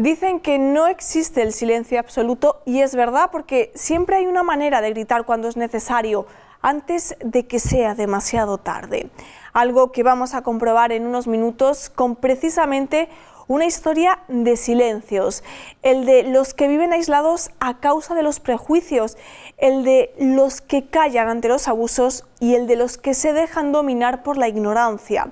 Dicen que no existe el silencio absoluto y es verdad porque siempre hay una manera de gritar cuando es necesario, antes de que sea demasiado tarde. Algo que vamos a comprobar en unos minutos con precisamente una historia de silencios, el de los que viven aislados a causa de los prejuicios, el de los que callan ante los abusos y el de los que se dejan dominar por la ignorancia.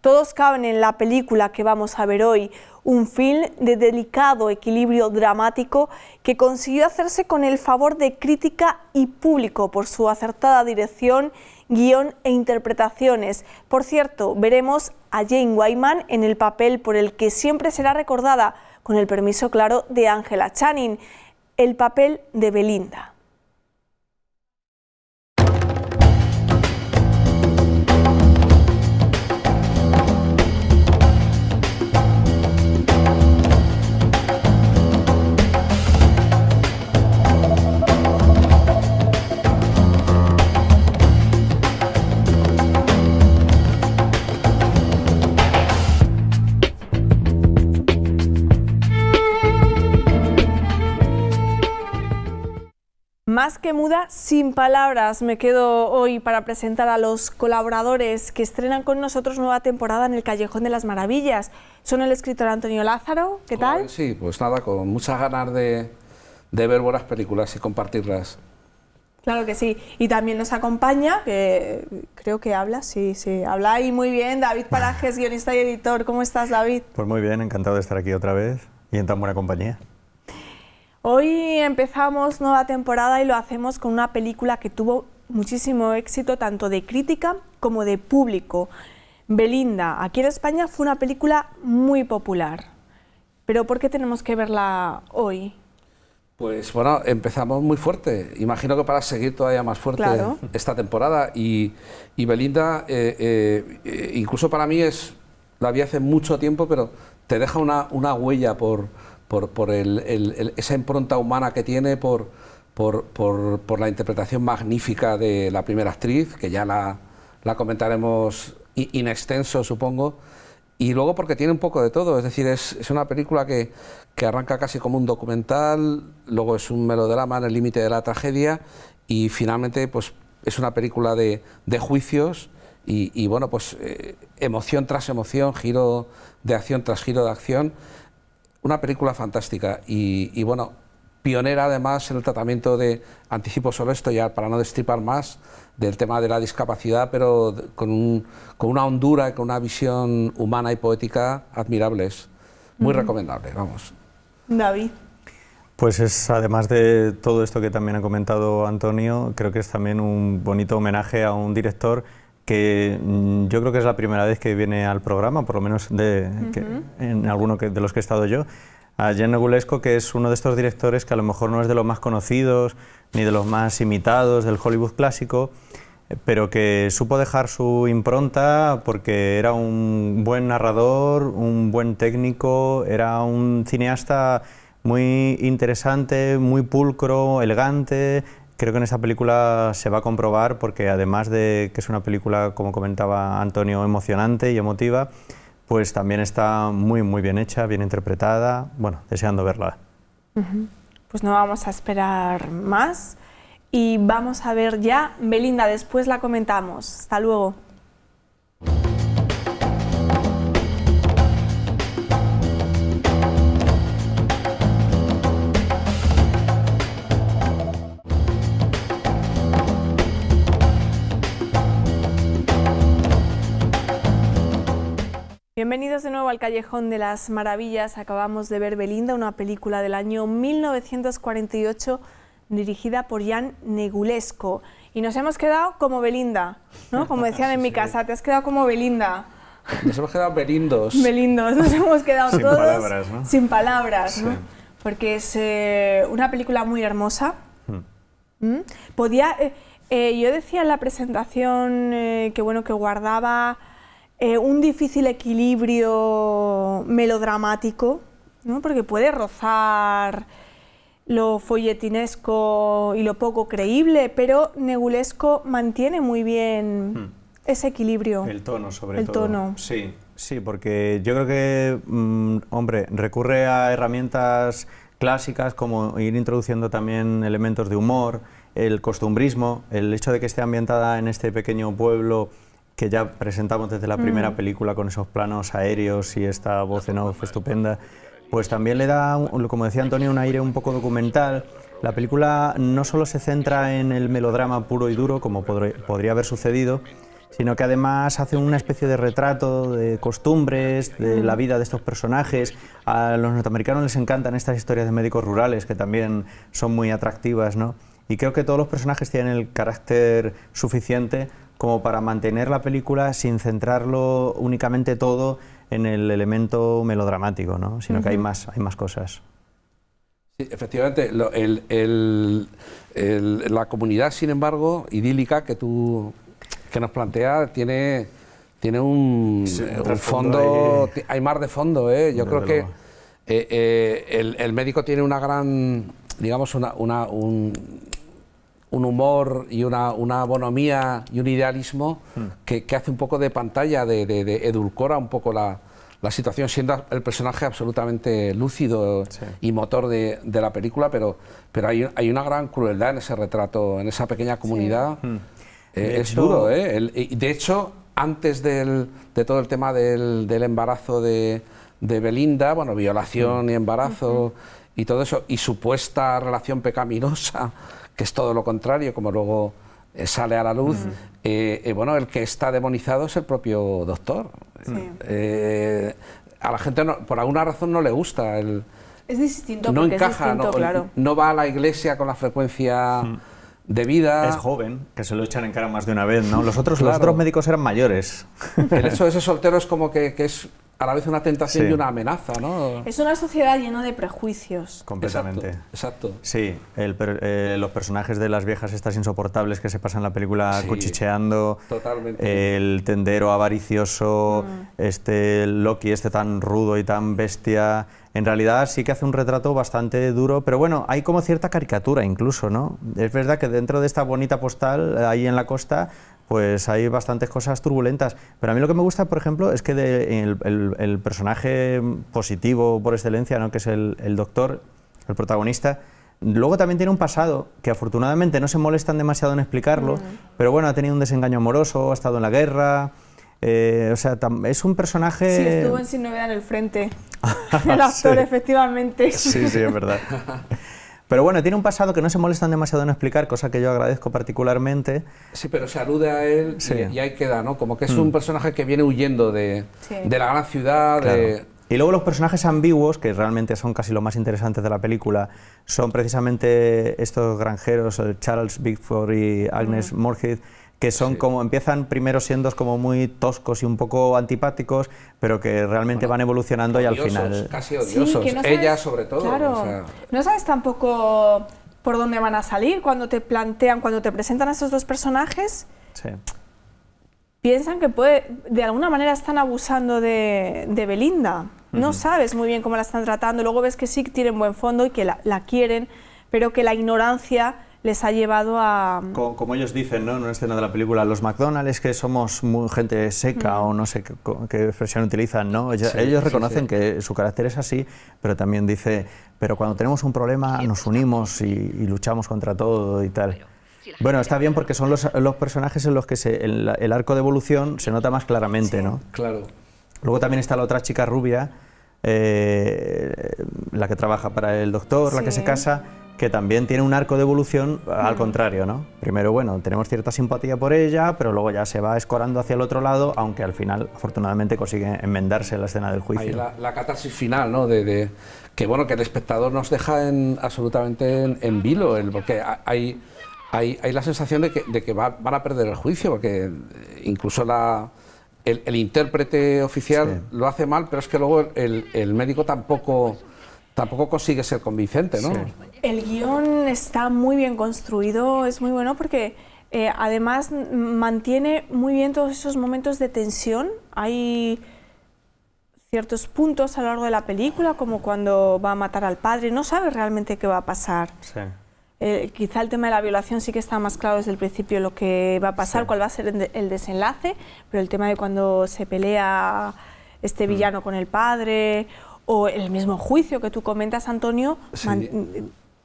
Todos caben en la película que vamos a ver hoy, un film de delicado equilibrio dramático que consiguió hacerse con el favor de crítica y público por su acertada dirección, guión e interpretaciones. Por cierto, veremos a Jane Wyman en el papel por el que siempre será recordada, con el permiso claro de Angela Channing, el papel de Belinda. más que muda, sin palabras me quedo hoy para presentar a los colaboradores que estrenan con nosotros nueva temporada en el Callejón de las Maravillas. Son el escritor Antonio Lázaro, ¿qué tal? sí, pues nada, con muchas ganas de, ver buenas películas y compartirlas. Claro que sí. Y también nos acompaña, que creo que habla, sí, sí, habla y muy bien, David Parajes, guionista y editor. ¿Cómo estás, David? Pues muy bien, encantado de estar aquí otra vez y en tan buena compañía. Hoy empezamos nueva temporada y lo hacemos con una película que tuvo muchísimo éxito tanto de crítica como de público. Belinda, aquí en España fue una película muy popular. Pero ¿por qué tenemos que verla hoy? Pues bueno, empezamos muy fuerte. Imagino que para seguir todavía más fuerte esta temporada. Y, Belinda, eh, eh, incluso para mí es, la vi hace mucho tiempo, pero te deja una, una huella por, por, esa impronta humana que tiene, por, la interpretación magnífica de la primera actriz, que ya la, comentaremos in extenso, supongo, y luego porque tiene un poco de todo, es decir, es, una película que, arranca casi como un documental, luego es un melodrama en el límite de la tragedia y finalmente pues, es una película de, de juicios y, bueno, pues eh, emoción tras emoción, giro de acción tras giro de acción una película fantástica y, bueno, pionera además en el tratamiento de anticipo sobre esto, ya para no destripar más del tema de la discapacidad, pero con, con una hondura, con una visión humana y poética admirables. Muy recomendable, vamos. David. Pues es, además de todo esto que también ha comentado Antonio, creo que es también un bonito homenaje a un director que mm, yo creo que es la primera vez que viene al programa, por lo menos de, en alguno de los que he estado yo, a Jen Negulesco, que es uno de estos directores que a lo mejor no es de los más conocidos ni de los más imitados del Hollywood clásico, pero que supo dejar su impronta porque era un buen narrador, un buen técnico, era un cineasta muy interesante, muy pulcro, elegante, Creo que en esta película se va a comprobar porque además de que es una película, como comentaba Antonio, emocionante y emotiva, pues también está muy, muy bien hecha, bien interpretada, bueno, deseando verla. Pues no vamos a esperar más y vamos a ver ya Belinda, después la comentamos. Hasta luego. Bienvenidos de nuevo al Callejón de las Maravillas. Acabamos de ver Belinda, una película del año 1948 dirigida por Jan Negulesco. Y nos hemos quedado como Belinda, ¿no? Como decían en mi casa, te has quedado como Belinda. Nos hemos quedado belindos. Belindos, nos hemos quedado sin todos palabras, ¿no? sin palabras, ¿no? Porque es eh, una película muy hermosa. Hmm. ¿Mm? Podía, eh, eh, yo decía en la presentación bueno que guardaba eh, un difícil equilibrio melodramático, ¿no? porque puede rozar lo folletinesco y lo poco creíble, pero Negulesco mantiene muy bien hmm. ese equilibrio. El tono, sobre todo. El tono. Sí. Sí, porque yo creo que, mm, hombre, recurre a herramientas clásicas como ir introduciendo también elementos de humor, el costumbrismo, el hecho de que esté ambientada en este pequeño pueblo que ya presentamos desde la primera mm. película con esos planos aéreos y esta voz en off estupenda, pues también le da, como decía Antonio, un aire un poco documental. La película no solo se centra en el melodrama puro y duro, como podría haber sucedido, sino que además hace una especie de retrato de costumbres, de la mm. vida de estos personajes. A los norteamericanos les encantan estas historias de médicos rurales, que también son muy atractivas, ¿no? Y creo que todos los personajes tienen el carácter suficiente como para mantener la película sin centrarlo únicamente todo en el elemento melodramático, ¿no? sino que hay más, hay más cosas. Sí, efectivamente, la comunidad, sin embargo, idílica que tú que nos plantea tiene, tiene un, fondo, hay... más de fondo. ¿eh? Yo creo que eh, eh, el, médico tiene una gran, digamos, una, un, un humor y una, una, bonomía y un idealismo hmm. que, hace un poco de pantalla, de, edulcora un poco la, situación, siendo el personaje absolutamente lúcido y motor de, la película, pero, pero hay, hay, una gran crueldad en ese retrato, en esa pequeña comunidad. Hmm. Eh, es duro, ¿eh? de hecho, antes del, de todo el tema del, embarazo de, Belinda, bueno, violación hmm. y embarazo y todo eso, y supuesta relación pecaminosa que es todo lo contrario, como luego eh, sale a la luz, eh, eh, bueno, el que está demonizado es el propio doctor. a la gente, por alguna razón, no le gusta. El, es distinto, no encaja, no, no va a la iglesia con la frecuencia... Mm. de vida. Es joven, que se lo echan en cara más de una vez, ¿no? Los otros, los otros médicos eran mayores. El hecho de ser soltero es como que, que es a la vez una tentación y una amenaza, ¿no? Es una sociedad llena de prejuicios. Completamente. Exacto. Sí, eh, los personajes de las viejas estas insoportables que se pasan la película cuchicheando. Totalmente. El tendero avaricioso, mm. este Loki, este tan rudo y tan bestia. En realidad sí que hace un retrato bastante duro, pero bueno, hay como cierta caricatura incluso, ¿no? Es verdad que dentro de esta bonita postal, ahí en la costa, pues hay bastantes cosas turbulentas. Pero a mí lo que me gusta, por ejemplo, es que el, personaje positivo por excelencia, ¿no? que es el, doctor, el protagonista, Luego también tiene un pasado que afortunadamente no se molestan demasiado en explicarlo, mm. pero bueno, ha tenido un desengaño amoroso, ha estado en la guerra. Eh, o sea, es un personaje. Sí, estuvo en Sin Novedad en el Frente. el actor, efectivamente. Sí, sí, es verdad. Pero bueno, tiene un pasado que no se molestan demasiado en explicar, cosa que yo agradezco particularmente. Sí, pero se alude a él y, ahí queda, ¿no? Como que es mm. un personaje que viene huyendo de, la gran ciudad, Y luego los personajes ambiguos, que realmente son casi lo más interesantes de la película, son precisamente estos granjeros, Charles Bigford y Agnes mm que son como empiezan primero siendo como muy toscos y un poco antipáticos, pero que realmente van evolucionando y al final casi odiosos, ella sobre todo. no sabes tampoco por dónde van a salir cuando te plantean, cuando te presentan a esos dos personajes. Sí. Piensan que puede, de alguna manera están abusando de, Belinda. No sabes muy bien cómo la están tratando. Luego ves que sí tienen buen fondo y que la, la quieren, pero que la ignorancia les ha llevado a... Mm, como, ellos dicen ¿no? en una escena de la película, los McDonald's que somos muy gente seca o no sé qué, expresión utilizan, ¿no? ellos, reconocen que su carácter es así, pero también dice, pero cuando tenemos un problema nos unimos y, luchamos contra todo y tal. Bueno, está bien porque son los, personajes en los que el, arco de evolución se nota más claramente, ¿no? Claro. Luego también está la otra chica rubia, eh, la que trabaja para el doctor, la que se casa que también tiene un arco de evolución eh, al contrario, ¿no? Primero, bueno, tenemos cierta simpatía por ella, pero luego ya se va escorando hacia el otro lado, aunque al final, afortunadamente, consigue enmendarse la escena del juicio. Hay la, la catarsis final, ¿no? De, que, bueno, que el espectador nos deja en, absolutamente en, vilo, porque hay, hay, la sensación de que, van a perder el juicio, porque incluso El, intérprete oficial lo hace mal, pero es que luego el médico tampoco tampoco consigue ser convincente, ¿no? El guión está muy bien construido, es muy bueno porque eh, además mantiene muy bien todos esos momentos de tensión. Hay ciertos puntos a lo largo de la película, como cuando va a matar al padre, no sabe realmente qué va a pasar. Eh, quizá el tema de la violación sí que está más claro desde el principio lo que va a pasar, cuál va a ser el desenlace, pero el tema de cuando se pelea este mm. villano con el padre o el mismo juicio que tú comentas, Antonio,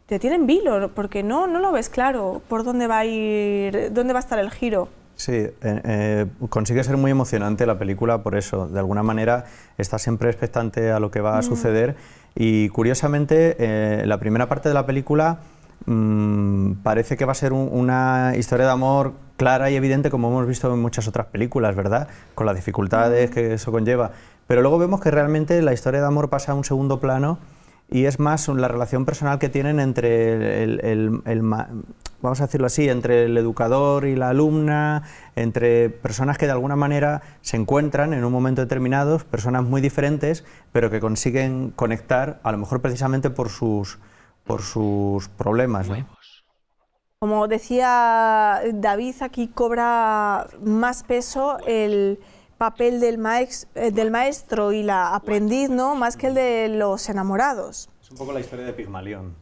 te tienen vilo, porque no, no lo ves claro por dónde va a ir, dónde va a estar el giro. Sí, eh, eh, consigue ser muy emocionante la película por eso. De alguna manera está siempre expectante a lo que va a mm. suceder y curiosamente eh, la primera parte de la película mm, parece que va a ser una historia de amor clara y evidente como hemos visto en muchas otras películas, ¿verdad? Con las dificultades mm. que eso conlleva pero luego vemos que realmente la historia de amor pasa a un segundo plano y es más la relación personal que tienen entre el, vamos a decirlo así, entre el educador y la alumna, entre personas que de alguna manera se encuentran en un momento determinado, personas muy diferentes, pero que consiguen conectar, a lo mejor precisamente por sus, por sus problemas. Como decía David, aquí cobra más peso el papel del, eh, del maestro y la aprendiz, ¿no? Más que el de los enamorados. Es un poco la historia de Pigmalión.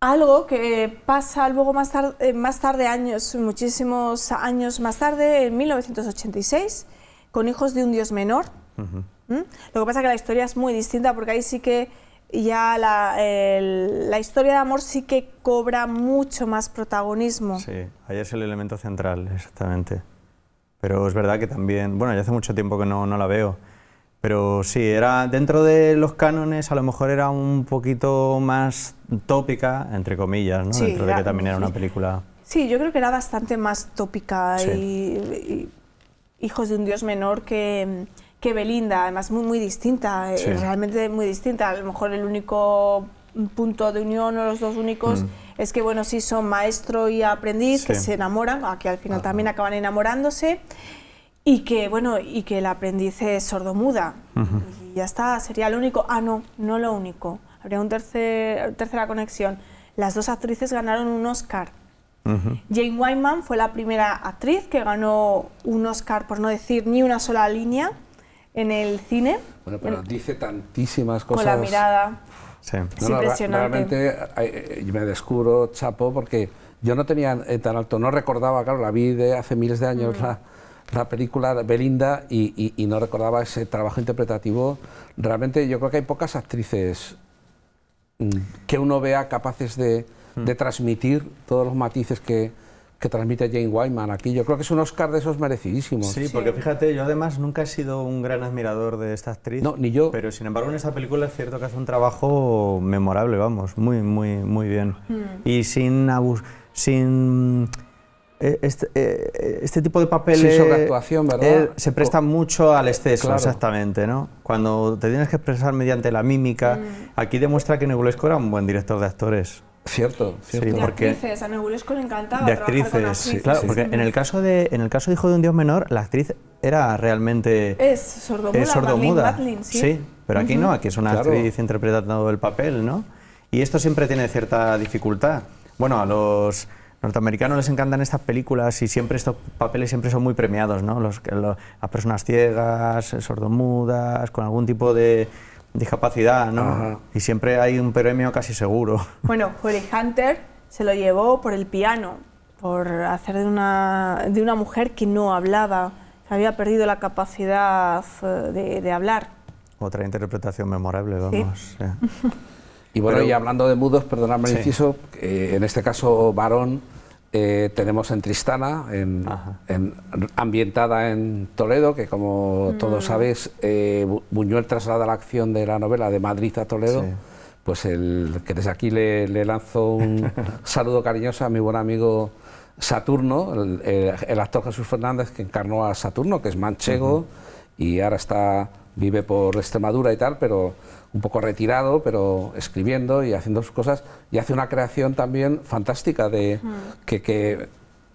Algo que pasa luego más tarde, eh, más tarde, años, muchísimos años más tarde, en 1986, con Hijos de un Dios Menor. ¿Mm? Lo que pasa es que la historia es muy distinta porque ahí sí que ya la, la, historia de amor sí que cobra mucho más protagonismo. Sí, ahí es el elemento central, exactamente. Pero es verdad que también, bueno, ya hace mucho tiempo que no, no la veo. Pero sí, era dentro de los cánones, a lo mejor era un poquito más tópica, entre comillas, ¿no? dentro de que también era una película. Sí, yo creo que era bastante más tópica y, Hijos de un Dios Menor que, que Belinda, además muy, muy distinta, eh, realmente muy distinta. A lo mejor el único punto de unión o los dos únicos. Mm es que, bueno, sí son maestro y aprendiz, que se enamoran, que al final también acaban enamorándose, y que, bueno, y que el aprendiz es sordomuda. Y ya está, sería lo único. Ah, no, no lo único. Habría una tercer, tercera conexión. Las dos actrices ganaron un Oscar. Jane Wyman fue la primera actriz que ganó un Oscar, por no decir ni una sola línea, en el cine. Bueno, pero dice tantísimas cosas. Con la mirada. Sí. realmente eh, me descubro chapo porque yo no tenía eh, tan alto, no recordaba, claro, la vi de hace miles de años la, película Belinda y, no recordaba ese trabajo interpretativo. Realmente yo creo que hay pocas actrices mm, que uno vea capaces de mm. transmitir todos los matices que, que transmite Jane Wyman aquí. Yo creo que es un Oscar de esos merecidísimos. Sí, porque fíjate, yo además nunca he sido un gran admirador de esta actriz. No, ni yo. Pero sin embargo en esta película es cierto que hace un trabajo memorable, vamos, muy, muy, muy bien. Hmm. Y sin sin eh, este, eh, este, tipo de papeles de actuación, ¿verdad? Eh, se presta mucho al exceso, exactamente, ¿no? Cuando te tienes que expresar mediante la mímica, hmm. aquí demuestra que Negulesco era un buen director de actores. Cierto, cierto. porque actrices, a Nebulesco le encantaba. De actrices, sí, claro, porque en el caso de en el caso de Hijo de un Dios Menor, la actriz era realmente es sordomuda, es sordomuda. sí. pero aquí no, aquí es una actriz interpretando el papel, ¿no? Y esto siempre tiene cierta dificultad. Bueno, a los norteamericanos les encantan estas películas y siempre estos papeles siempre son muy premiados, ¿no? Los, los, las personas ciegas, sordomudas, con algún tipo de discapacidad, ¿no? Y siempre hay un premio casi seguro. Bueno, Holly Hunter se lo llevó por el piano, por hacer de una, de una mujer que no hablaba, que había perdido la capacidad eh, de, hablar. Otra interpretación memorable, vamos. Y bueno, y hablando de mudos, perdonadme, el eh, inciso, en este caso varón, eh, tenemos en Tristana, ambientada en Toledo, que como mm. todos sabéis, eh, Buñuel traslada la acción de la novela de Madrid a Toledo. Pues el, que desde aquí le, lanzo un saludo cariñoso a mi buen amigo Saturno, el, actor Jesús Fernández que encarnó a Saturno, que es manchego y ahora está vive por Extremadura y tal, pero un poco retirado, pero escribiendo y haciendo sus cosas, y hace una creación también fantástica de que,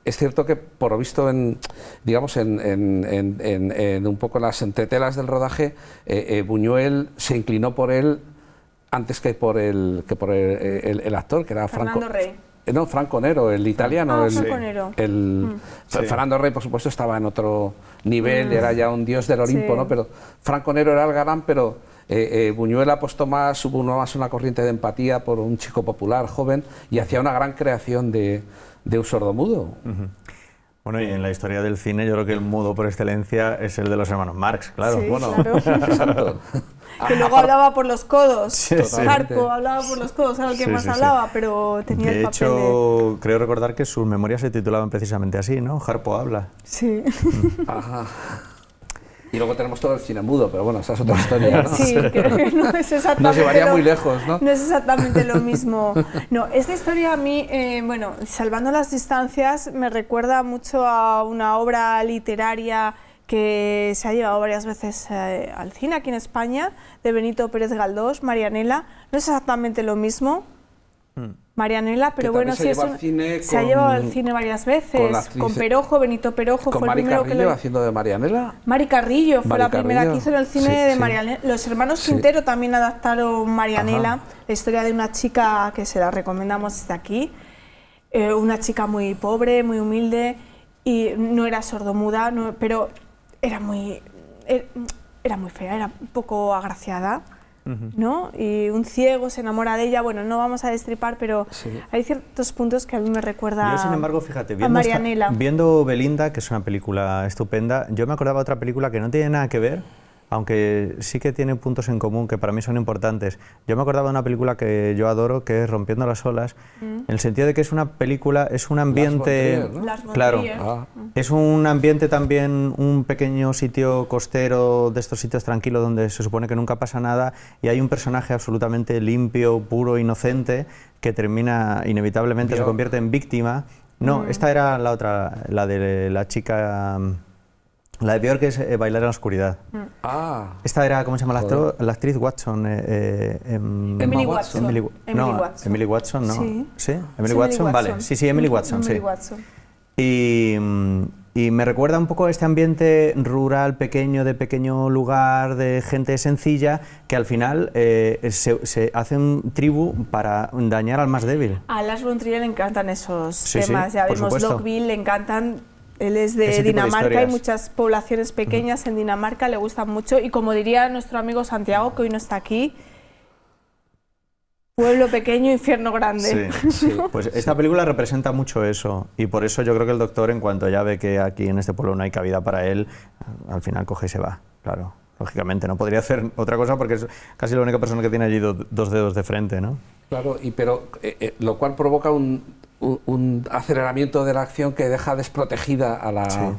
es cierto que por lo visto en digamos en, un poco las entretelas del rodaje, eh, eh, Buñuel se inclinó por él antes que por el que por el, actor que era Fernando Franco. Rey. Eh, no, Franco Nero, el italiano. Ah, el, Franco el, Fernando Rey, por supuesto, estaba en otro nivel, mm. era ya un dios del Olimpo, ¿no? Pero Franco Nero era el galán, pero eh, eh, Buñuel apostó más, hubo más una corriente de empatía por un chico popular, joven, y hacía una gran creación de, un sordomudo. mudo. Bueno, y en la historia del cine yo creo que el mudo por excelencia es el de los hermanos Marx, claro. que luego hablaba por los codos. Harpo hablaba por los codos, era que más hablaba, pero tenía el papel hecho, creo recordar que sus memorias se titulaban precisamente así, ¿no? Harpo habla. Sí. Ajá. Y luego tenemos todo el cine mudo, pero bueno, esa es otra historia. ¿no? Sí, creo que no es exactamente. Nos llevaría muy lejos, ¿no? No es exactamente lo mismo. No, esta historia a mí, eh, bueno, salvando las distancias, me recuerda mucho a una obra literaria que se ha llevado varias veces eh, al cine aquí en España, de Benito Pérez Galdós, Marianela. No es exactamente lo mismo. Hmm. Marianela, pero bueno, sí se ha llevado al cine varias veces, con, Perojo, Benito Perojo, con fue Mari el primero que haciendo de Marianela. Mari Carrillo fue la primera que hizo el cine de Marianela. Los hermanos Quintero también adaptaron Marianela, la historia de una chica que se la recomendamos desde aquí, eh, una chica muy pobre, muy humilde y no era sordomuda, pero era muy er, era muy fea, era un poco agraciada ¿no? Y un ciego se enamora de ella, bueno, no vamos a destripar, pero hay ciertos puntos que a mí me recuerda yo, sin embargo, fíjate, viendo viendo Belinda, que es una película estupenda, yo me acordaba de otra película que no tiene nada que ver, aunque sí que tiene puntos en común que para mí son importantes. Yo me acordaba de una película que yo adoro, que es Rompiendo las olas, mm. en el sentido de que es una película, es un ambiente... Claro, ah. mm. es un ambiente también, un pequeño sitio costero de estos sitios tranquilos donde se supone que nunca pasa nada y hay un personaje absolutamente limpio, puro, inocente, que termina inevitablemente, se convierte en víctima. No, mm. esta era la otra, la de la chica... La de que es eh, Bailar en la oscuridad. Mm. Ah. Esta era, ¿cómo se llama la, la actriz? Watson. Eh, eh em, Emily Watson. Emily, no, Watson. Emily Watson, no. Sí. ¿Sí? Emily Watson, Watson, vale. Sí, sí, Emily Watson, Emily Watson. Y, y, me recuerda un poco este ambiente rural, pequeño, de pequeño lugar, de gente sencilla, que al final eh, se, se, un tribu para dañar al más débil. A las von le encantan esos sí, temas. ya vimos, Lockville le encantan él es de Dinamarca, y hay muchas poblaciones pequeñas en Dinamarca, le gustan mucho. Y como diría nuestro amigo Santiago, que hoy no está aquí, pueblo pequeño, infierno grande. Pues esta película representa mucho eso. Y por eso yo creo que el doctor, en cuanto ya ve que aquí en este pueblo no hay cabida para él, al final coge y se va, claro. Lógicamente, no podría hacer otra cosa porque es casi la única persona que tiene allí dos dedos de frente, ¿no? Claro, y pero eh, eh, lo cual provoca un, un, aceleramiento de la acción que deja desprotegida a la...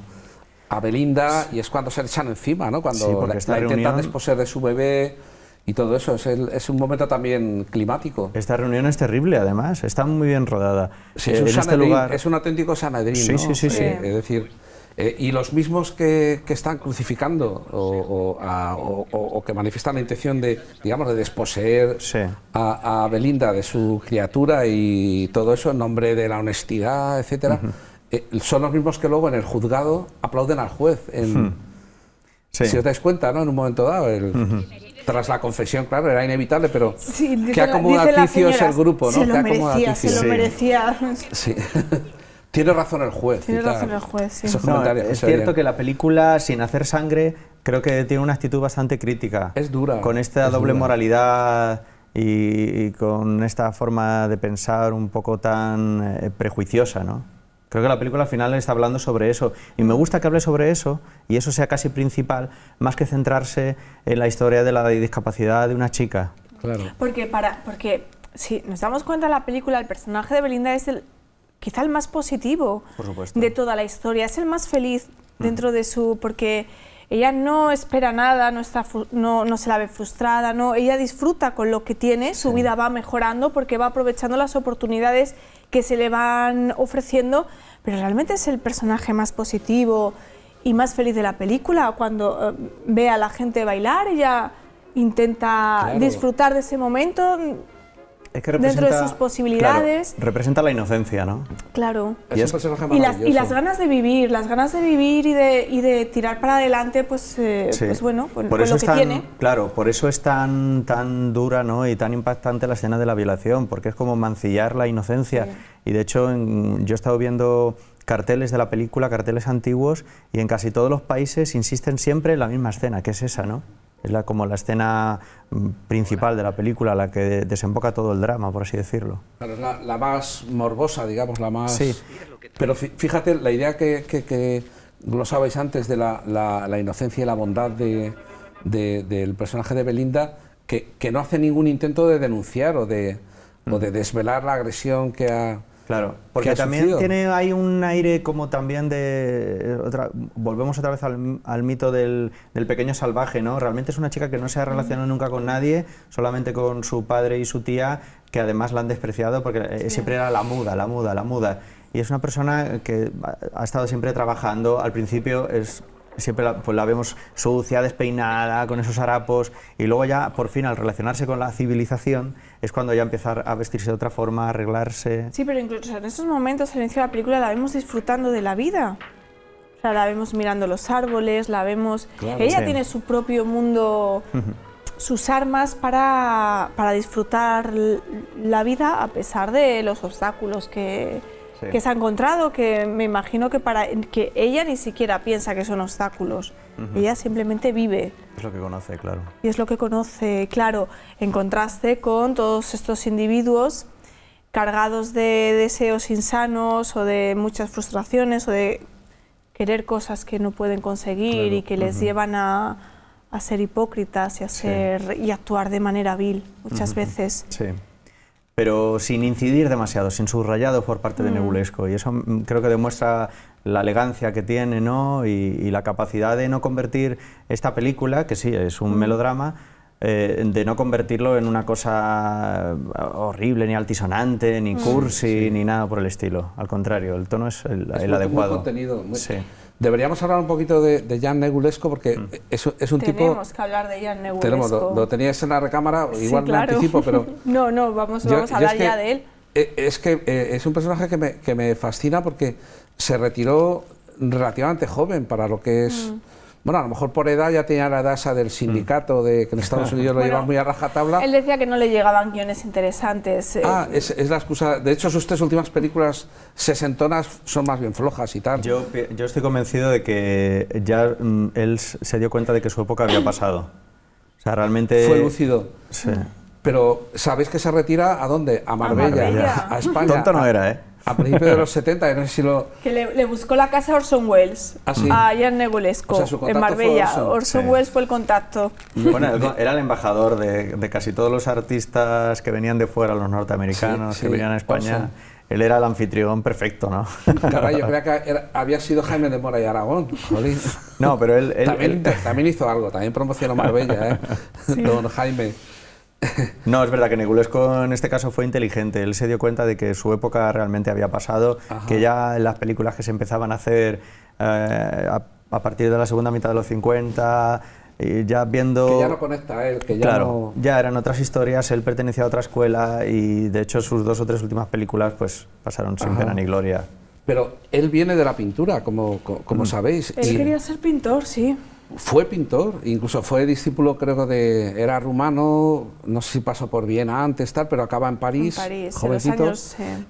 Belinda y es cuando se le echan encima, ¿no? Cuando la, intentan desposer de su bebé y todo eso. Es, es, un momento también climático. Esta reunión es terrible, además. Está muy bien rodada. Eh, es, un este lugar... es, un auténtico sanadrín, sí, Sí, sí, eh, es decir... Eh, y los mismos que, están crucificando o, que manifiestan la intención de, digamos, de desposeer a, Belinda de su criatura y todo eso en nombre de la honestidad, etcétera, eh, son los mismos que luego en el juzgado aplauden al juez. En, hmm. Si os dais cuenta, ¿no? En un momento dado, tras la confesión, claro, era inevitable, pero sí, qué acomodaticios el grupo, ¿no? Se lo merecía, se lo merecía. Sí. Tiene razón el juez. Tiene razón el juez, sí. es cierto que la película, sin hacer sangre, creo que tiene una actitud bastante crítica. Es dura. Con esta doble moralidad y, con esta forma de pensar un poco tan eh, prejuiciosa, ¿no? Creo que la película al final está hablando sobre eso. Y me gusta que hable sobre eso, y eso sea casi principal, más que centrarse en la historia de la discapacidad de una chica. Claro. Porque, para, porque si nos damos cuenta la película, el personaje de Belinda es el quizá el más positivo de toda la historia, es el más feliz dentro de su... porque ella no espera nada, no, está, no, se la ve frustrada, no, ella disfruta con lo que tiene, su vida va mejorando porque va aprovechando las oportunidades que se le van ofreciendo, pero realmente es el personaje más positivo y más feliz de la película. Cuando eh, ve a la gente bailar, ella intenta disfrutar de ese momento, dentro de sus posibilidades. representa la inocencia, ¿no? Claro. y las, ganas de vivir, las ganas de vivir y de, y de tirar para adelante, pues, eh, pues bueno, pues con por eso lo que tiene. Claro, por eso es tan, tan dura ¿no? y tan impactante la escena de la violación, porque es como mancillar la inocencia. Y de hecho, yo he estado viendo carteles de la película, carteles antiguos, y en casi todos los países insisten siempre en la misma escena, que es esa, ¿no? Es la, como la escena mm, principal de la película, la que desemboca todo el drama, por así decirlo. Claro, es la, más morbosa, digamos, la más... Sí. Pero fíjate, la idea que, que, que glosabais antes de la, inocencia y la bondad del personaje de Belinda, que, no hace ningún intento de denunciar o de, o de mm. desvelar la agresión que ha Claro, porque también tiene hay un aire como también de... Eh, volvemos otra vez al, mito del, pequeño salvaje, ¿no? Realmente es una chica que no se ha relacionado mm. nunca con nadie, solamente con su padre y su tía, que además la han despreciado porque eh, siempre era la muda, la muda, la muda. Y es una persona que ha estado siempre trabajando. Al principio es siempre la, pues la vemos sucia, despeinada, con esos harapos, y luego ya, por fin, al relacionarse con la civilización, es cuando ya empezar a vestirse de otra forma, a arreglarse... Sí, pero incluso en esos momentos, al inicio de la película, la vemos disfrutando de la vida. O sea, la vemos mirando los árboles, la vemos... Ella tiene su propio mundo... sus armas para, para, disfrutar la vida a pesar de los obstáculos que, que se ha encontrado, que me imagino que, para, que ella ni siquiera piensa que son obstáculos. Ella simplemente vive. Es lo que conoce, claro. Y es lo que conoce, claro, en contraste con todos estos individuos cargados de deseos insanos o de muchas frustraciones o de querer cosas que no pueden conseguir y que les llevan a, a, ser hipócritas y a y actuar de manera vil muchas veces. Sí pero sin incidir demasiado, sin subrayado por parte de mm. Nebulesco. Y eso mm, creo que demuestra la elegancia que tiene ¿no? y, la capacidad de no convertir esta película, que sí, es un mm. melodrama, eh, de no convertirlo en una cosa horrible, ni altisonante, ni cursi, ni nada por el estilo. Al contrario, el tono es el, adecuado. Deberíamos hablar un poquito de, Jan Negulesco porque mm. es, un tipo... Tenemos que hablar de Jan Negulesco. lo, tenías en la recámara, igual me anticipo, pero... no, no, vamos, a hablar ya de él. E, es que eh, es un personaje que me, que me, fascina porque se retiró relativamente joven para lo que es... Mm. Bueno, a lo mejor por edad ya tenía la edad del sindicato, de que en Estados Unidos lo llevaban muy a rajatabla. Él decía que no le llegaban guiones interesantes. Eh. Ah, es, la excusa. De hecho, sus tres últimas películas sesentonas son más bien flojas y tal. Yo, yo estoy convencido de que ya mm, él se dio cuenta de que su época había pasado. O sea, realmente... Fue lúcido. Sí. Pero, ¿sabéis que se retira a dónde? A Marbella, a, Marbella. a España. Tonto no era, ¿eh? a principios de los 70, no sé si lo... Que le, buscó la casa a Orson Welles, ¿Ah, sí? a Ian Negulesco, en Marbella. Orson, Welles fue el contacto. Bueno, era el embajador de, casi todos los artistas que venían de fuera, los norteamericanos, que venían a España. Él era el anfitrión perfecto, ¿no? Caray, yo creía que había sido Jaime de Mora y Aragón, No, pero él... también, él también, hizo algo, también promocionó Marbella, ¿eh? Don Jaime. No, es verdad que Negulesco en este caso fue inteligente. Él se dio cuenta de que su época realmente había pasado, que ya las películas que se empezaban a hacer eh, a, partir de la segunda mitad de los 50, y ya viendo... Que ya no conecta él, que ya claro, ya eran otras historias, él pertenecía a otra escuela y de hecho sus dos o tres últimas películas pues pasaron sin pena ni gloria. Pero él viene de la pintura, como, como mm. sabéis. Él quería ser pintor, sí. Fue pintor, incluso fue discípulo, creo de. Era rumano, no sé si pasó por Viena antes, tal, pero acaba en París, jovencito.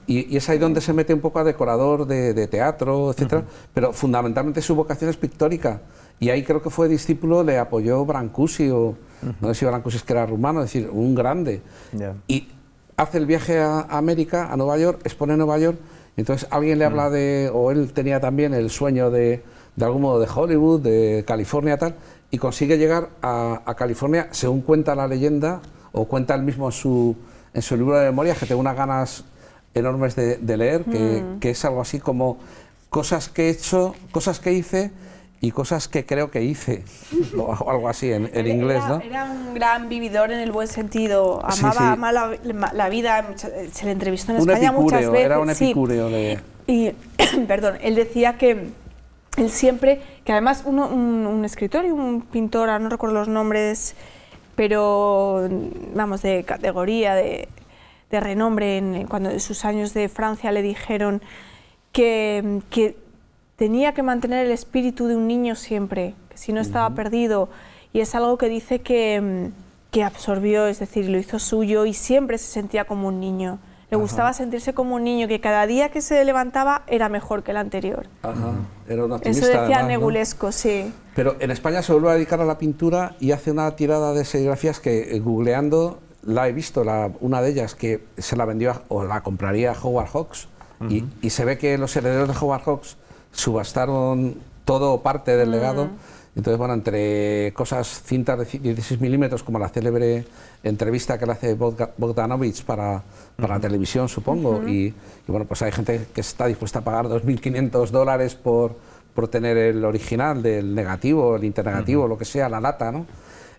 y, es ahí donde se mete un poco a decorador de, teatro, etcétera, pero fundamentalmente su vocación es pictórica. Y ahí creo que fue discípulo, le apoyó Brancusi, o no sé si Brancusi es que era rumano, es decir, un grande. Y hace el viaje a América, a Nueva York, expone Nueva York, entonces alguien le habla de. o él tenía también el sueño de de algún modo de Hollywood, de California, tal, y consigue llegar a, California, según cuenta la leyenda, o cuenta él mismo en su, en su libro de memorias, que tengo unas ganas enormes de, leer, mm. que, es algo así como cosas que he hecho, cosas que hice y cosas que creo que hice, o algo así en, inglés, Era, un gran vividor en el buen sentido, amaba, la, vida, eh, se le entrevistó en España muchas veces. Era un epicúreo de... Y, perdón, él decía que él siempre, que además un, escritor y un pintor, no recuerdo los nombres, pero vamos, de categoría, de, renombre, en, cuando en sus años de Francia le dijeron que, tenía que mantener el espíritu de un niño siempre, que si no estaba perdido, y es algo que dice que, absorbió, es decir, lo hizo suyo y siempre se sentía como un niño. Le gustaba sentirse como un niño, que cada día que se levantaba era mejor que el anterior. Ajá. Eso decía Negulesco, sí. Pero en España se vuelve a dedicar a la pintura y hace una tirada de serigrafías que, eh, googleando, la he visto, una de ellas, que se la vendió o la compraría Howard Hawks. y, se ve que los herederos de Howard Hawks subastaron todo o parte del legado. Mm. Entonces, bueno, entre cosas, cintas de 16 milímetros, como la célebre entrevista que le hace Bogdanovich para, para la televisión, supongo, y, bueno, pues hay gente que está dispuesta a pagar 2.500 dólares por, por tener el original del negativo, el internegativo, lo que sea, la lata, ¿no?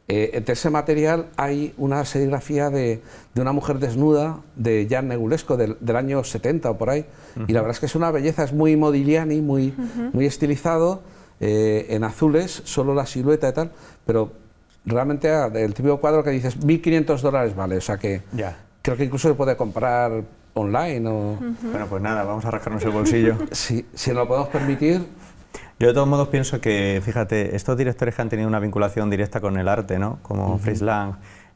Eh, entre ese material hay una serigrafía de, de una mujer desnuda de Jan Negulesco del, del año 70 o por ahí, y la verdad es que es una belleza, es muy Modigliani, muy, muy estilizado, eh, en azules, solo la silueta y tal, pero realmente ah, el típico cuadro que dices 1.500 dólares vale, o sea que ya. creo que incluso se puede comprar online o... Bueno, pues nada, vamos a rascarnos el bolsillo. si, si nos lo podemos permitir, yo de todos modos pienso que, fíjate, estos directores que han tenido una vinculación directa con el arte, ¿no? Como uh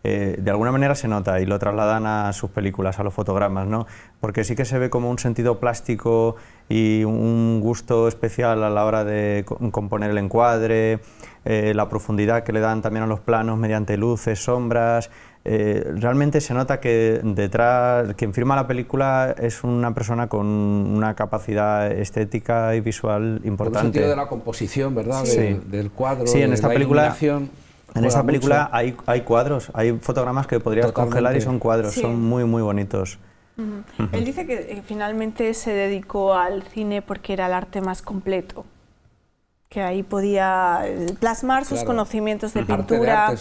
eh, de alguna manera se nota y lo trasladan a sus películas, a los fotogramas, ¿no? Porque sí que se ve como un sentido plástico y un gusto especial a la hora de componer el encuadre, eh, la profundidad que le dan también a los planos mediante luces, sombras. Eh, realmente se nota que detrás quien firma la película es una persona con una capacidad estética y visual importante. En el sentido de la composición, ¿verdad? Del, cuadro. en de esta la película en esa película hay, cuadros, hay fotogramas que podrías congelar y son cuadros, son muy, muy bonitos. Él dice que eh, finalmente se dedicó al cine porque era el arte más completo, que ahí podía eh, plasmar sus conocimientos de pintura,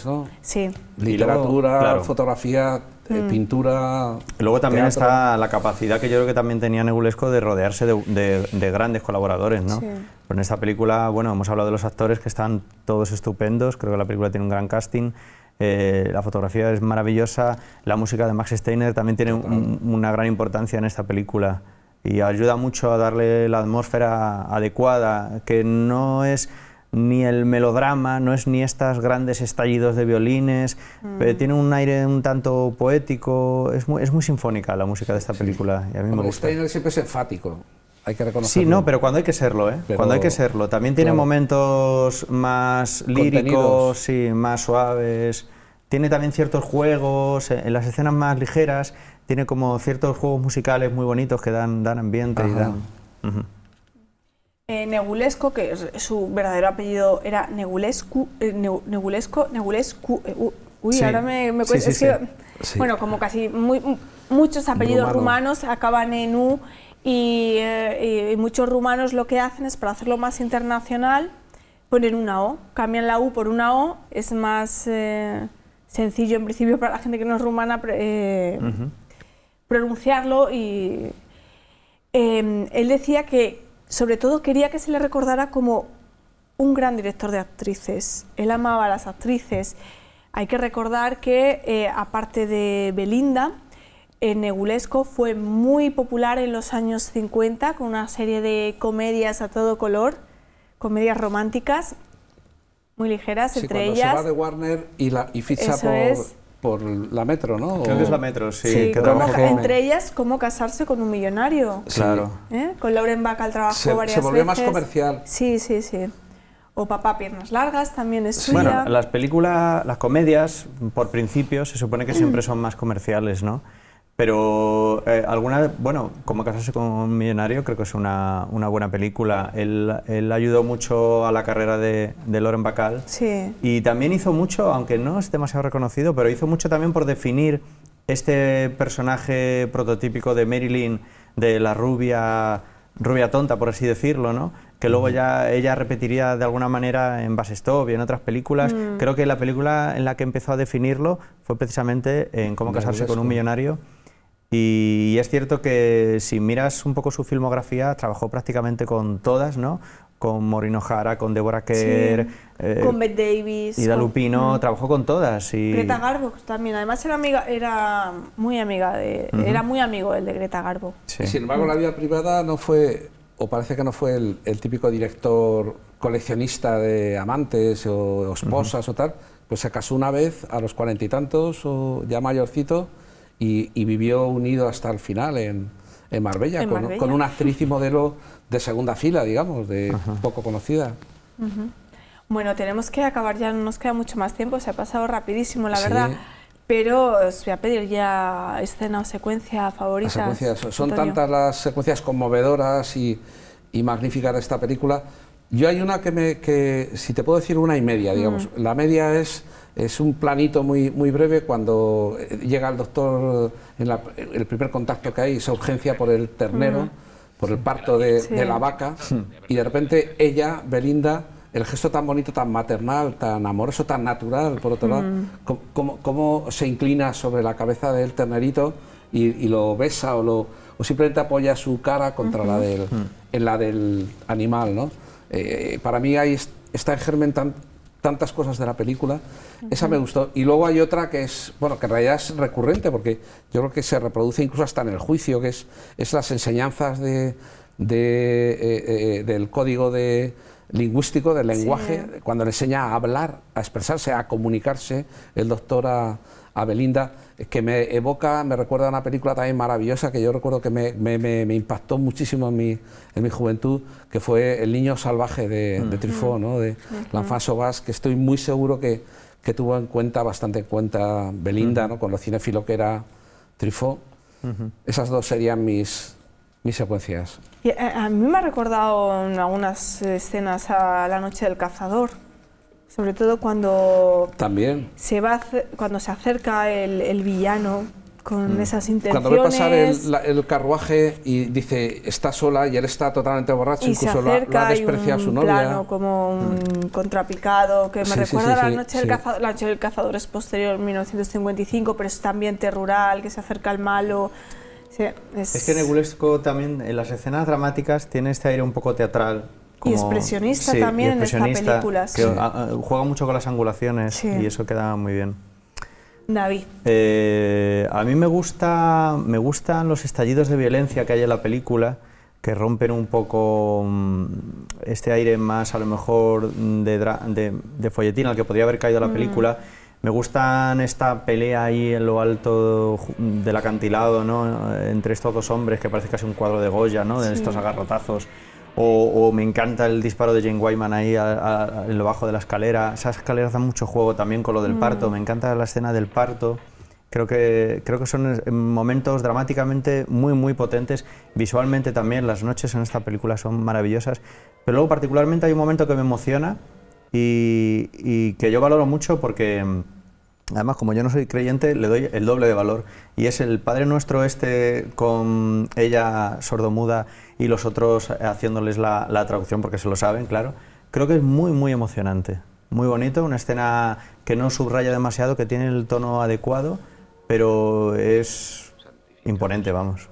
sí. literatura, fotografía, eh, mm. pintura. Luego también está la capacidad que yo creo que también tenía Negulesco de rodearse de, grandes colaboradores, ¿no? Pues en esta película, bueno, hemos hablado de los actores que están todos estupendos, creo que la película tiene un gran casting. Eh, la fotografía es maravillosa, la música de Max Steiner también tiene una gran importancia en esta película y ayuda mucho a darle la atmósfera adecuada, que no es ni el melodrama, no es ni estas grandes estallidos de violines, mm. pero tiene un aire un tanto poético, es muy, sinfónica la música de esta película, a mí me gusta. siempre es enfático, hay que reconocerlo. Sí, no, pero cuando hay que serlo, ¿eh? cuando hay que serlo. También tiene momentos más líricos, más suaves. Tiene también ciertos juegos, eh, en las escenas más ligeras, tiene como ciertos juegos musicales muy bonitos que dan, dan ambiente y eh, Negulesco, que su verdadero apellido era Negulescu, eh, Negulesco, Negulescu. Eh, uy, ahora me, cuesta. bueno, como casi muchos apellidos rumanos acaban en U y, muchos rumanos lo que hacen es para hacerlo más internacional ponen una O, cambian la U por una O, es más sencillo en principio para la gente que no es rumana pronunciarlo y em, él decía que sobre todo quería que se le recordara como un gran director de actrices. Él amaba a las actrices. Hay que recordar que, eh, aparte de Belinda, Negulesco fue muy popular en los años 50 con una serie de comedias a todo color, comedias románticas muy ligeras, entre ellas. de Warner y, la, por la metro, ¿no? Creo que es la metro, sí. entre ellas, cómo casarse con un millonario. Claro. ¿Eh? Con Lauren Bacall trabajó trabajo varias veces. Se volvió más comercial. Sí, sí, sí. O Papá Piernas Largas también es suya. Bueno, las películas, las comedias, por principio, se supone que siempre son más comerciales, ¿no? Pero eh, alguna bueno, como casarse con un millonario, creo que es una, buena película. Él, ayudó mucho a la carrera de, de Loren Bacall. Sí. Y también hizo mucho, aunque no es demasiado reconocido, pero hizo mucho también por definir este personaje prototípico de Marilyn, de la rubia, rubia tonta, por así decirlo, ¿no? que luego ya ella repetiría de alguna manera en Bass Stop y en otras películas. Mm. Creo que la película en la que empezó a definirlo fue precisamente en Cómo casarse con un millonario. Y es cierto que si miras un poco su filmografía, trabajó prácticamente con todas, ¿no? Con Maureen Jara, con Deborah Kerr, eh, con Bette Davis, Ida Lupino, trabajó con todas. Y... Greta Garbo también, además era amiga, era muy amiga de, era muy amigo el de Greta Garbo. Sin embargo, la vida privada no fue, o parece que no fue el, típico director coleccionista de amantes o, esposas o tal, pues se casó una vez a los cuarenta y tantos o ya mayorcito y, vivió unido hasta el final en, en Marbella, Con, una actriz y modelo de segunda fila, digamos, de poco conocida. Bueno, tenemos que acabar ya, no nos queda mucho más tiempo, se ha pasado rapidísimo, la verdad. Pero os voy a pedir ya escena o secuencia favorita. Son tantas las secuencias conmovedoras y, y magníficas de esta película yo hay una que, me, que, si te puedo decir, una y media, mm. digamos. La media es, es un planito muy, muy breve cuando eh, llega el doctor, en el primer contacto que hay es urgencia por el ternero, mm. por el parto de, la vaca, y de repente ella, Belinda, el gesto tan bonito, tan maternal, tan amoroso, tan natural, por otro lado, mm. cómo, cómo, se inclina sobre la cabeza del ternerito y, lo besa o, lo, o simplemente apoya su cara contra la del, en la del animal, ¿no? Eh, para mí ahí está en germen tantas cosas de la película. Esa me gustó. Y luego hay otra que es, bueno, que en realidad es recurrente, porque yo creo que se reproduce incluso hasta en el juicio, que es, es las enseñanzas de, eh, eh, del código de, lingüístico, del lenguaje, cuando le enseña a hablar, a expresarse, a comunicarse, el doctor a a Belinda, que me evoca, me recuerda a una película también maravillosa que yo recuerdo que me, impactó muchísimo en mi, juventud, que fue El niño salvaje de, mm. de Trifó, ¿no? de que estoy muy seguro que, tuvo en cuenta, bastante en cuenta Belinda, ¿no? con lo cinefilo que era Trifó. Esas dos serían mis, secuencias. Y eh, a, mí me ha recordado en algunas eh, escenas a La Noche del Cazador, sobre todo cuando También. se va cuando se acerca el, el villano con mm. esas intenciones. Cuando ve pasar el, el, carruaje y dice está sola y él está totalmente borracho, y incluso se acerca, la, a su novia. Plano, como un mm. contrapicado que me recuerda a la noche, del cazador, es posterior 1955, pero es también rural que se acerca al malo. es... es que Negulesco también en las escenas dramáticas tiene este aire un poco teatral y expresionista también en esta película. sí. juega mucho con las angulaciones y eso queda muy bien. David. Eh, a mí me, gusta, me gustan los estallidos de violencia que hay en la película que rompen un poco mm, este aire más a lo mejor de, folletín al que podría haber caído la mm. película. Me gustan esta pelea ahí en lo alto del acantilado, Entre estos dos hombres que parece casi un cuadro de Goya, ¿no? De estos agarrotazos. O, me encanta el disparo de Jane Wyman ahí en lo bajo de la escalera. Esas escaleras dan mucho juego también con lo del parto. Mm. Me encanta la escena del parto. Creo que, creo que son eh, momentos dramáticamente muy, muy potentes. Visualmente también las noches en esta película son maravillosas. Pero luego particularmente hay un momento que me emociona y que yo valoro mucho porque mm, Además, como yo no soy creyente, le doy el doble de valor. Y es el Padre Nuestro este con ella sordomuda y los otros haciéndoles la, traducción porque se lo saben, claro. Creo que es muy, muy emocionante. Muy bonito, una escena que no subraya demasiado, que tiene el tono adecuado, pero es imponente, vamos.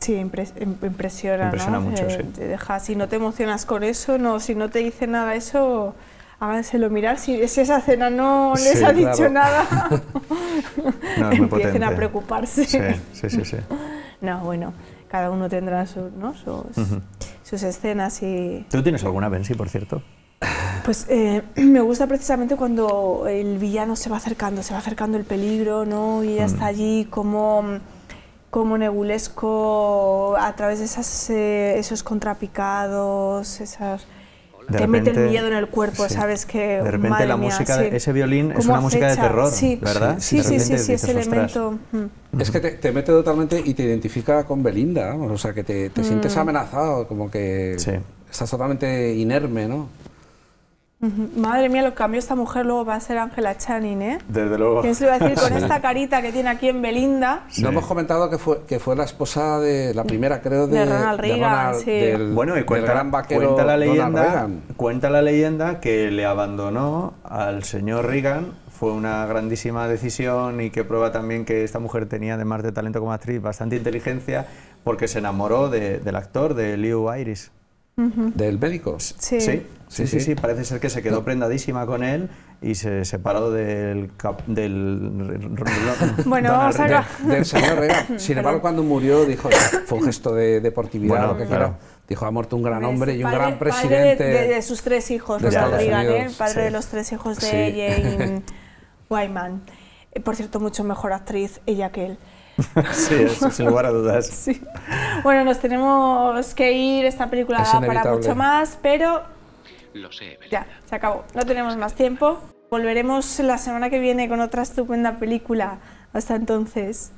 Sí, impresiona. mucho, eh, Te deja, si no te emocionas con eso, no, si no te dice nada eso háganselo mirar. Si, esa cena no les ha dicho nada, empiecen a preocuparse. Sí, sí, sí, No, bueno, cada uno tendrá sus, escenas y... ¿Tú tienes alguna, sí por cierto? Pues eh, me gusta precisamente cuando el villano se va acercando, se va acercando el peligro, ¿no? Y ya está allí como, como Nebulesco, a través de eh, esos contrapicados, esas te mete el miedo en el cuerpo, sabes que... De la música, ese violín es una música de terror, ¿verdad? Sí, sí, sí, ese elemento... Mm. Es que te, mete totalmente y te identifica con Belinda, o sea, que te, te sientes mm. amenazado, como que estás totalmente inerme, ¿no? Madre mía, lo cambió esta mujer, luego va a ser Ángela Channing, ¿eh? Desde luego. ¿Quién se iba a decir con esta carita que tiene aquí en Belinda? No hemos comentado que fue, la esposa de la primera, creo, de, Ronald Reagan. bueno, y cuenta, la leyenda, Cuenta la leyenda que le abandonó al señor Reagan fue una grandísima decisión y que prueba también que esta mujer tenía, además de talento como actriz, bastante inteligencia, porque se enamoró del actor, de Liu Iris del médico. Sí. ¿Sí? Sí, parece ser que se quedó prendadísima con él y se separó del... del bueno, Del señor Rega. Sin embargo, cuando murió, dijo, fue un gesto de deportividad, Dijo, ha muerto un gran pues, hombre y un gran presidente. de, sus tres hijos, de ¿eh? padre de los tres hijos de Jane Wyman. Eh, por cierto, mucho mejor actriz ella que él. sí, sin lugar a dudas. Bueno, nos tenemos que ir, esta película para mucho más, pero... Lo sé, Ya, se acabó, no tenemos más tiempo. Volveremos la semana que viene con otra estupenda película. Hasta entonces.